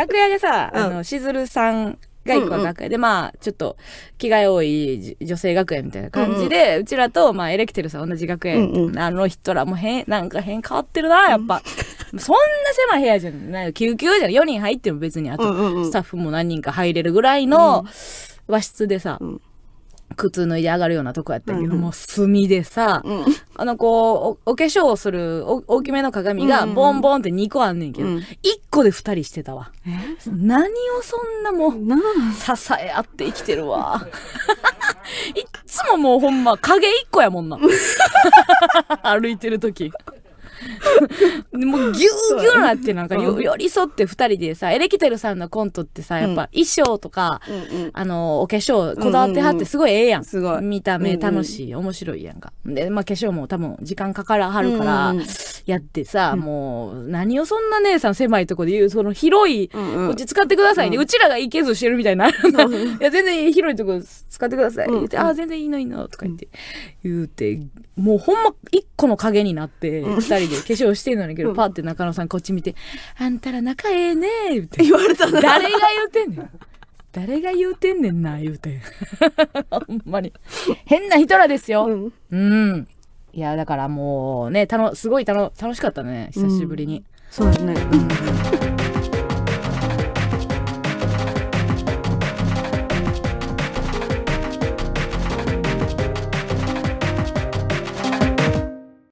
楽屋でさ、あの、しずるさんが一個の楽屋で、まあ、ちょっと、気が多い女性学園みたいな感じで、うちらと、まあ、エレキテルさん同じ学園、あの人らも変、なんか変変わってるな、やっぱ。そんな狭い部屋じゃない。救急じゃない。4人入っても別に、あと、スタッフも何人か入れるぐらいの和室でさ、靴脱いで上がるようなとこやったけど、うん、もう炭でさ、うん、あのこうお化粧をする大きめの鏡がボンボンって2個あんねんけど、うん、個で2人してたわ何をそんなもう支え合って生きてるわ いっつももうほんま影1個やもんな 歩いてる時 もうギューギューなってなんか寄り添って2人でさエレキテルさんのコントってさやっぱ衣装とか、うんあのお化粧こだわってはってすごいええやん、うんうん、見た目楽しい、うんうん、面白いやんかで、まあ、化粧も多分時間かからはるからやってさ、うんもう何をそんな姉さん狭いとこで言うその広い、うんうち使ってくださいね、うん、ちらがいけずしてるみたいないや全然広いとこ使ってください、うん、言って「ああ全然いいのいいの」とか言って、言うてもうほんま一個の影になって2人で化粧してんのにけど、パって中野さんこっち見て「あんたら仲ええねー」って 言われた誰が言うてんねん誰が言うてんねんな言うて ほんまに変な人らですよ、うん、うん、いやだからもうねたのすごい楽楽しかったね久しぶりに、うん、そうですね、うん